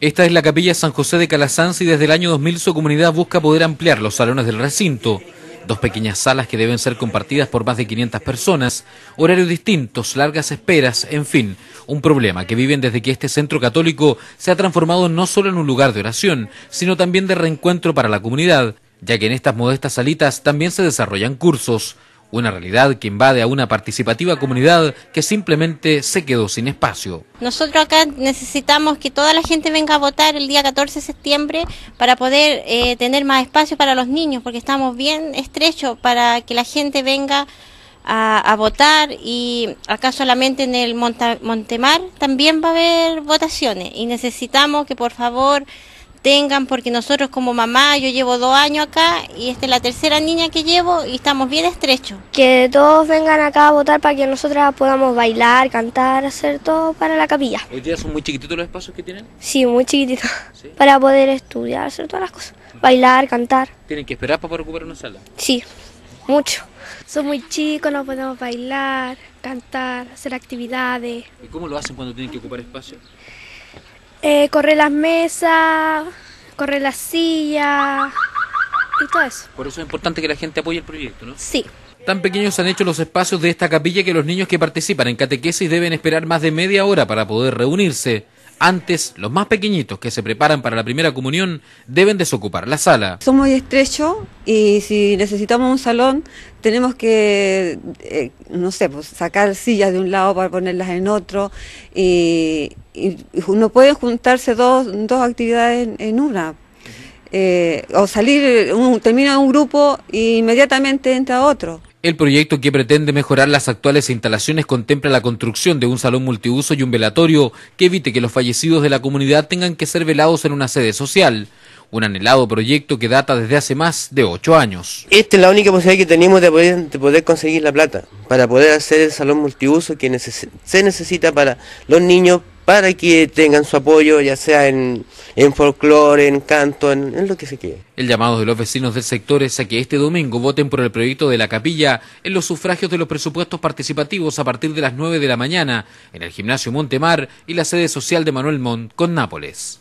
Esta es la capilla San José de Calasanz y desde el año 2000 su comunidad busca poder ampliar los salones del recinto. Dos pequeñas salas que deben ser compartidas por más de 500 personas, horarios distintos, largas esperas, en fin, un problema que viven desde que este centro católico se ha transformado no solo en un lugar de oración, sino también de reencuentro para la comunidad, ya que en estas modestas salitas también se desarrollan cursos. Una realidad que invade a una participativa comunidad que simplemente se quedó sin espacio. Nosotros acá necesitamos que toda la gente venga a votar el día 14 de septiembre para poder eh, tener más espacio para los niños, porque estamos bien estrechos para que la gente venga a, votar y acá solamente en el Monta Montemar también va a haber votaciones y necesitamos que por favor Vengan porque nosotros como mamá, yo llevo dos años acá y esta es la tercera niña que llevo y estamos bien estrechos. Que todos vengan acá a votar para que nosotras podamos bailar, cantar, hacer todo para la capilla. ¿Hoy día son muy chiquititos los espacios que tienen? Sí, muy chiquititos. Para poder estudiar, hacer todas las cosas. Bailar, cantar. ¿Tienen que esperar para poder ocupar una sala? Sí, mucho. Son muy chicos, no podemos bailar, cantar, hacer actividades. ¿Y cómo lo hacen cuando tienen que ocupar espacio? Eh, correr las mesas, corre la silla y todo eso. Por eso es importante que la gente apoye el proyecto, ¿no? Sí. Tan pequeños han hecho los espacios de esta capilla que los niños que participan en catequesis deben esperar más de media hora para poder reunirse. Antes, los más pequeñitos que se preparan para la primera comunión deben desocupar la sala. muy estrechos y si necesitamos un salón, tenemos que, eh, no sé, pues, sacar sillas de un lado para ponerlas en otro y no pueden juntarse dos, dos actividades en, una. Eh, o salir, un, termina un grupo e inmediatamente entra otro. El proyecto que pretende mejorar las actuales instalaciones contempla la construcción de un salón multiuso y un velatorio que evite que los fallecidos de la comunidad tengan que ser velados en una sede social. Un anhelado proyecto que data desde hace más de ocho años. Esta es la única posibilidad que tenemos de poder, conseguir la plata para poder hacer el salón multiuso que se necesita para los niños, para que tengan su apoyo, ya sea en, folclore, en canto, en, en, lo que se quede. El llamado de los vecinos del sector es a que este domingo voten por el proyecto de la capilla en los sufragios de los presupuestos participativos a partir de las 9 de la mañana en el gimnasio Montemar y la sede social de Manuel Montt con Nápoles.